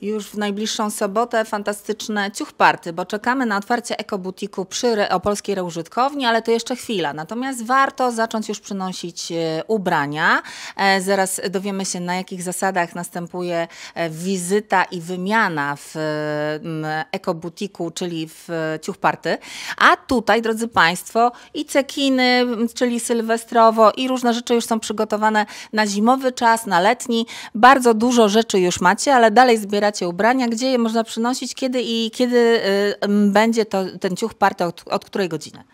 Już w najbliższą sobotę fantastyczne ciuchparty, bo czekamy na otwarcie ekobutiku przy Opolskiej Reużytkowni, ale to jeszcze chwila. Natomiast warto zacząć już przynosić e, ubrania. E, zaraz dowiemy się, na jakich zasadach następuje e, wizyta i wymiana w ekobutiku, czyli w ciuchparty. A tutaj, drodzy Państwo, i cekiny, czyli sylwestrowo, i różne rzeczy już są przygotowane na zimowy czas, na letni. Bardzo dużo rzeczy już macie, ale dalej zbierać wybieracie ubrania, gdzie je można przynosić, kiedy i kiedy y, będzie to, ten ciuch party, od, od której godziny?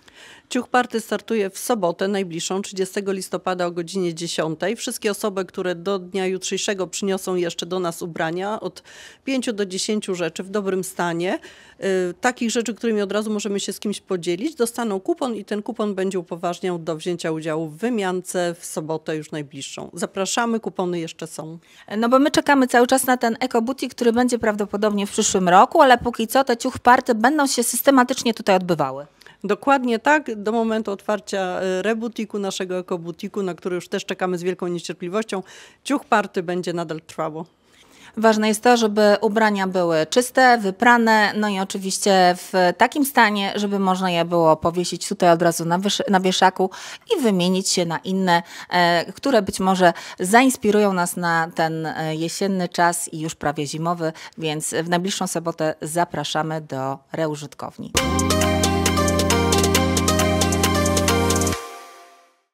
Ciuch Party startuje w sobotę najbliższą, 30 listopada o godzinie 10. Wszystkie osoby, które do dnia jutrzejszego przyniosą jeszcze do nas ubrania, od 5 do 10 rzeczy w dobrym stanie, y, takich rzeczy, którymi od razu możemy się z kimś podzielić, dostaną kupon i ten kupon będzie upoważniał do wzięcia udziału w wymiance w sobotę już najbliższą. Zapraszamy, kupony jeszcze są. No bo my czekamy cały czas na ten Eco który będzie prawdopodobnie w przyszłym roku, ale póki co te ciuch party będą się systematycznie tutaj odbywały. Dokładnie tak, do momentu otwarcia e, rebutiku, naszego ekobutiku, na który już też czekamy z wielką niecierpliwością. Ciuch party będzie nadal trwało. Ważne jest to, żeby ubrania były czyste, wyprane, no i oczywiście w takim stanie, żeby można je było powiesić tutaj od razu na, na wieszaku i wymienić się na inne, e, które być może zainspirują nas na ten e, jesienny czas i już prawie zimowy, więc w najbliższą sobotę zapraszamy do reużytkowni.